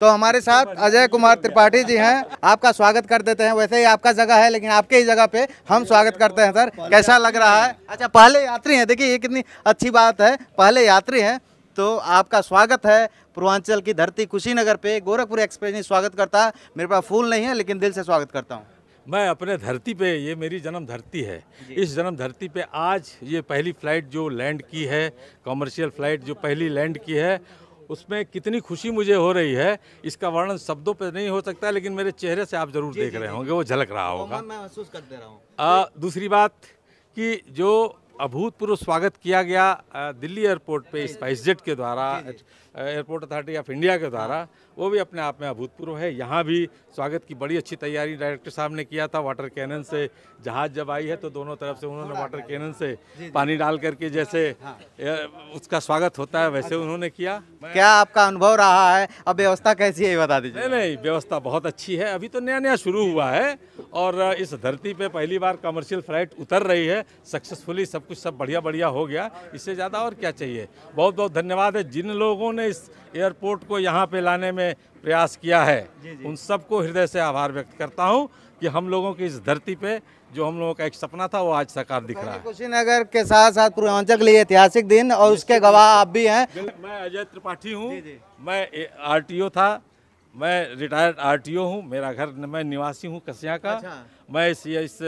तो हमारे साथ अजय कुमार त्रिपाठी जी हैं आपका स्वागत कर देते हैं वैसे ही आपका जगह है लेकिन आपके ही जगह पे हम स्वागत करते हैं सर कैसा लग रहा है अच्छा पहले यात्री हैं देखिए ये कितनी अच्छी बात है पहले यात्री हैं तो आपका स्वागत है पूर्वांचल की धरती कुशीनगर पे गोरखपुर एक्सप्रेस में स्वागत करता है मेरे पास फूल नहीं है लेकिन दिल से स्वागत करता हूँ मैं अपने धरती पे ये मेरी जन्म धरती है इस जन्म धरती पे आज ये पहली फ्लाइट जो लैंड की है कॉमर्शियल फ्लाइट जो पहली लैंड की है उसमें कितनी खुशी मुझे हो रही है इसका वर्णन शब्दों पर नहीं हो सकता लेकिन मेरे चेहरे से आप जरूर देख रहे होंगे वो झलक रहा होगा मैं महसूस कर दे रहा हूँ दूसरी बात कि जो अभूतपूर्व स्वागत किया गया दिल्ली एयरपोर्ट पे स्पाइस जेट के द्वारा एयरपोर्ट अथॉरिटी ऑफ इंडिया के द्वारा वो भी अपने आप में अभूतपूर्व है यहाँ भी स्वागत की बड़ी अच्छी तैयारी डायरेक्टर साहब ने किया था वाटर कैनन से जहाज़ जब आई है तो दोनों तरफ से उन्होंने वाटर कैनन से पानी डाल करके जैसे उसका स्वागत होता है वैसे अच्छा। उन्होंने किया क्या आपका अनुभव रहा है अब व्यवस्था कैसी है बता दीजिए नहीं नहीं व्यवस्था बहुत अच्छी है अभी तो नया नया शुरू हुआ है और इस धरती पर पहली बार कमर्शियल फ्लाइट उतर रही है सक्सेसफुली सब कुछ सब बढ़िया बढ़िया हो गया इससे ज़्यादा और क्या चाहिए बहुत बहुत धन्यवाद है जिन लोगों ने इस एयरपोर्ट को यहाँ पे लाने में प्रयास किया है जी जी। उन सबको हृदय से आभार व्यक्त करता हूँ कि हम लोगों की इस धरती पे जो हम लोगों का एक सपना था वो आज साकार दिख रहा है कुशीनगर के साथ साथ पूर्वांचल के लिए ऐतिहासिक दिन और उसके गवाह आप भी हैं मैं अजय त्रिपाठी हूँ मैं आर था मैं रिटायर्ड आरटीओ हूँ मेरा घर मैं निवासी हूँ कसिया का अच्छा। मैं इस, इस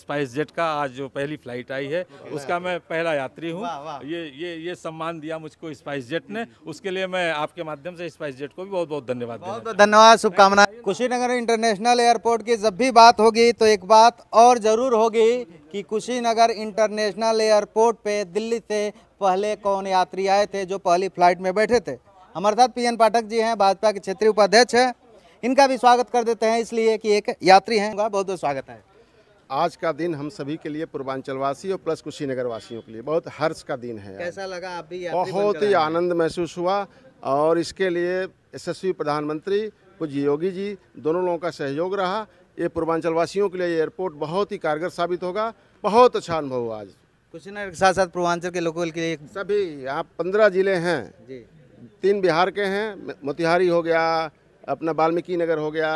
स्पाइस जेट का आज जो पहली फ्लाइट आई है उसका मैं पहला यात्री हूँ ये ये ये सम्मान दिया मुझको स्पाइस जेट ने हम्म। उसके लिए मैं आपके माध्यम से स्पाइस जेट को भी बहुत बहुत धन्यवाद बहुत धन्यवाद शुभकामनाएं कुशीनगर इंटरनेशनल एयरपोर्ट की जब भी बात होगी तो एक बात और ज़रूर होगी कि कुशीनगर इंटरनेशनल एयरपोर्ट पे दिल्ली से पहले कौन यात्री आए थे जो पहली फ्लाइट में बैठे थे हमारे साथ पीएन पाठक जी हैं भाजपा के क्षेत्रीय उपाध्यक्ष हैं इनका भी स्वागत कर देते हैं इसलिए कि एक यात्री हैं उनका बहुत बहुत स्वागत है आज का दिन हम सभी के लिए पूर्वांचलवासी और प्लस कुशीनगर वासियों के लिए बहुत हर्ष का दिन है कैसा लगा आप भी बहुत ही आनंद महसूस हुआ और इसके लिए यशस्वी प्रधानमंत्री पूज्य योगी जी दोनों लोगों का सहयोग रहा ये पूर्वांचलवासियों के लिए ये एयरपोर्ट बहुत ही कारगर साबित होगा बहुत अच्छा अनुभव हुआ आज कुशीनगर के साथ साथ पूर्वांचल के लोगों के लिए सभी आप पंद्रह जिले हैं जी तीन बिहार के हैं मोतिहारी हो गया अपना वाल्मीकि नगर हो गया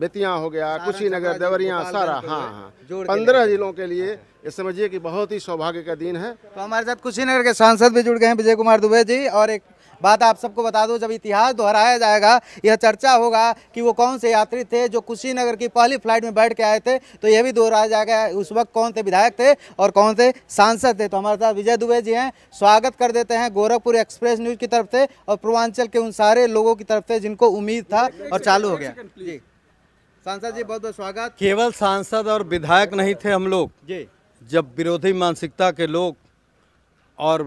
बेतिया हो गया कुशीनगर देवरिया सारा हाँ हाँ पंद्रह जिलों के लिए अच्छा। ये समझिए कि बहुत ही सौभाग्य का दिन है तो हमारे साथ कुशीनगर के सांसद भी जुड़ गए हैं विजय कुमार दुबे जी और एक बात आप सबको बता दो जब इतिहास दोहराया जाएगा यह चर्चा होगा कि वो कौन से यात्री थे जो कुशीनगर की पहली फ्लाइट में बैठ के आए थे तो यह भी दोहराया जाएगा उस वक्त कौन थे विधायक थे और कौन से सांसद थे तो हमारे साथ विजय दुबे जी हैं स्वागत कर देते हैं गोरखपुर एक्सप्रेस न्यूज़ की तरफ से और पूर्वांचल के उन सारे लोगों की तरफ से जिनको उम्मीद था और चालू हो गया जी सांसद जी बहुत बहुत स्वागत केवल सांसद और विधायक नहीं थे हम लोग जी जब विरोधी मानसिकता के लोग और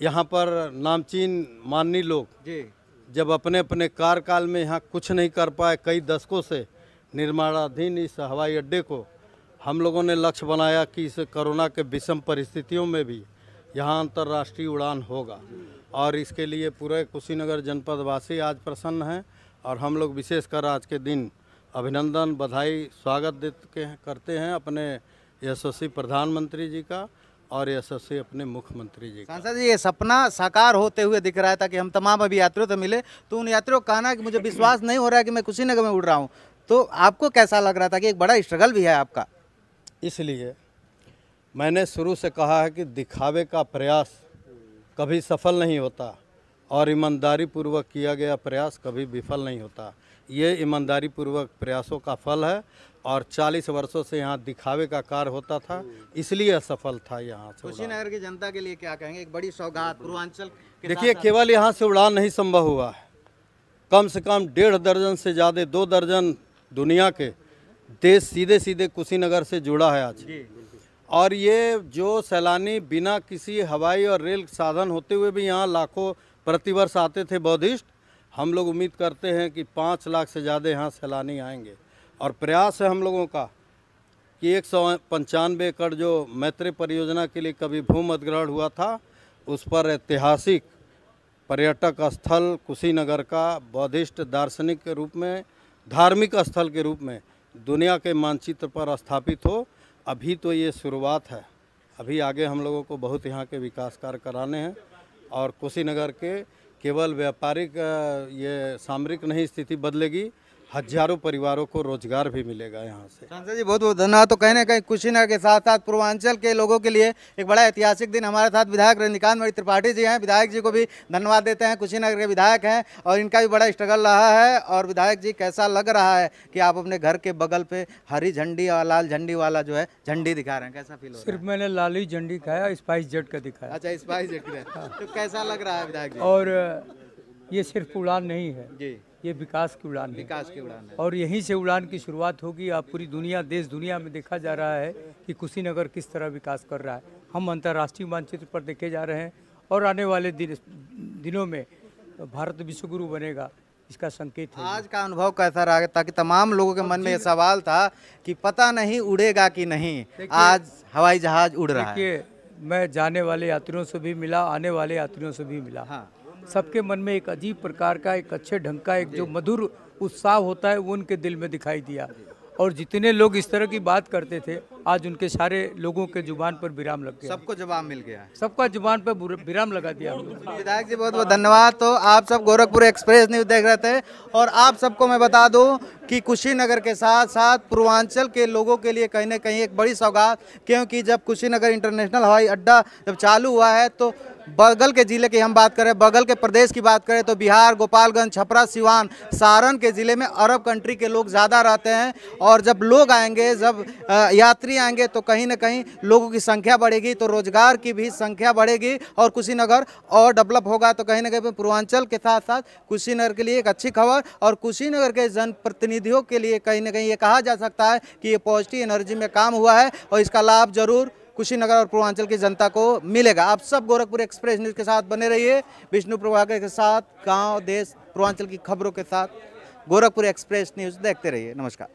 यहाँ पर नामचीन माननीय लोग जी जब अपने अपने कार्यकाल में यहाँ कुछ नहीं कर पाए कई दशकों से निर्माणाधीन इस हवाई अड्डे को हम लोगों ने लक्ष्य बनाया कि इस कोरोना के विषम परिस्थितियों में भी यहाँ अंतर्राष्ट्रीय उड़ान होगा और इसके लिए पूरे कुशीनगर जनपदवासी आज प्रसन्न हैं और हम लोग विशेषकर आज के दिन अभिनंदन बधाई स्वागत देते करते हैं अपने यशस्वी प्रधानमंत्री जी का और यशस्वी अपने मुख्यमंत्री जी सांसद जी ये सपना साकार होते हुए दिख रहा था कि हम तमाम अभी यात्रियों से मिले तो उन यात्रियों का कहना कि मुझे विश्वास नहीं हो रहा है कि मैं कुशीनगर में उड़ रहा हूँ तो आपको कैसा लग रहा था कि एक बड़ा स्ट्रगल भी है आपका इसलिए मैंने शुरू से कहा है कि दिखावे का प्रयास कभी सफल नहीं होता और ईमानदारी पूर्वक किया गया प्रयास कभी विफल नहीं होता ये ईमानदारी पूर्वक प्रयासों का फल है और 40 वर्षों से यहाँ दिखावे का कार्य होता था इसलिए असफल था यहाँ से कुशीनगर की जनता के लिए क्या कहेंगे एक बड़ी सौगात पूर्वांचल देखिए केवल यहाँ से उड़ान नहीं संभव हुआ है कम से कम डेढ़ दर्जन से ज़्यादा दो दर्जन दुनिया के देश सीधे सीधे कुशीनगर से जुड़ा है आज और ये जो सैलानी बिना किसी हवाई और रेल साधन होते हुए भी यहाँ लाखों प्रतिवर्ष आते थे बौद्धिस्ट हम लोग उम्मीद करते हैं कि पाँच लाख से ज़्यादा यहाँ सैलानी आएंगे और प्रयास है हम लोगों का कि एक सौ पंचानवे एकड़ जो मैत्री परियोजना के लिए कभी भूम अधिग्रहण हुआ था उस पर ऐतिहासिक पर्यटक स्थल कुशीनगर का बौद्धिस्ट दार्शनिक के रूप में धार्मिक स्थल के रूप में दुनिया के मानचित्र पर स्थापित हो अभी तो ये शुरुआत है अभी आगे हम लोगों को बहुत यहाँ के विकास कार्य कराने हैं और कुशीनगर के केवल व्यापारिक ये सामरिक नहीं स्थिति बदलेगी हजारों परिवारों को रोजगार भी मिलेगा यहाँ से सांसद जी बहुत बहुत धन्यवाद तो कहीं ना कहीं कुशीनगर के साथ साथ पूर्वांचल के लोगों के लिए एक बड़ा ऐतिहासिक दिन हमारे साथ विधायक रजनीकांत मणि त्रिपाठी जी हैं विधायक जी को भी धन्यवाद देते हैं कुशीनगर के विधायक हैं और इनका भी बड़ा स्ट्रगल रहा है और विधायक जी कैसा लग रहा है कि आप अपने घर के बगल पे हरी झंडी और लाल झंडी वाला जो है झंडी दिखा रहे हैं कैसा फील सिर्फ मैंने ही झंडी खाया स्पाइस जेट का दिखाया अच्छा स्पाइस जेट का तो कैसा लग रहा है विधायक जी और ये सिर्फ उड़ान नहीं है जी ये विकास की उड़ान विकास की उड़ान है और यहीं से उड़ान की शुरुआत होगी आप पूरी दुनिया देश दुनिया में देखा जा रहा है कि कुशीनगर किस तरह विकास कर रहा है हम अंतर्राष्ट्रीय मानचित्र पर देखे जा रहे हैं और आने वाले दिन दिनों में भारत विश्वगुरु बनेगा इसका संकेत है आज का अनुभव कैसा रहा ताकि तमाम लोगों के मन में यह सवाल था कि पता नहीं उड़ेगा कि नहीं आज हवाई जहाज उड़ रहा है मैं जाने वाले यात्रियों से भी मिला आने वाले यात्रियों से भी मिला हाँ सबके मन में एक अजीब प्रकार का एक अच्छे ढंग का एक जो मधुर उत्साह होता है वो उनके दिल में दिखाई दिया और जितने लोग इस तरह की बात करते थे आज उनके सारे लोगों के जुबान पर विराम लग गया सबको जवाब मिल गया सबका जुबान पर विराम लगा दिया विधायक जी बहुत बहुत धन्यवाद तो आप सब गोरखपुर एक्सप्रेस न्यूज देख रहे थे और आप सबको मैं बता दूं कि कुशीनगर के साथ साथ पूर्वांचल के लोगों के लिए कहीं ना कहीं एक बड़ी सौगात क्योंकि जब कुशीनगर इंटरनेशनल हवाई अड्डा जब चालू हुआ है तो बगल के ज़िले की हम बात करें बगल के प्रदेश की बात करें तो बिहार गोपालगंज छपरा सिवान सारण के ज़िले में अरब कंट्री के लोग ज़्यादा रहते हैं और जब लोग आएंगे जब यात्री आएंगे तो कहीं ना कहीं लोगों की संख्या बढ़ेगी तो रोज़गार की भी संख्या बढ़ेगी और कुशीनगर और डेवलप होगा तो कहीं ना कहीं पूर्वांचल के साथ साथ कुशीनगर के लिए एक अच्छी खबर और कुशीनगर के जनप्रतिनिधियों के लिए कहीं ना कहीं ये कहा जा सकता है कि ये पॉजिटिव एनर्जी में काम हुआ है और इसका लाभ जरूर कुशीनगर और पूर्वांचल की जनता को मिलेगा आप सब गोरखपुर एक्सप्रेस न्यूज़ के साथ बने रहिए विष्णु प्रभाकर के साथ गांव देश पूर्वांचल की खबरों के साथ गोरखपुर एक्सप्रेस न्यूज़ देखते रहिए नमस्कार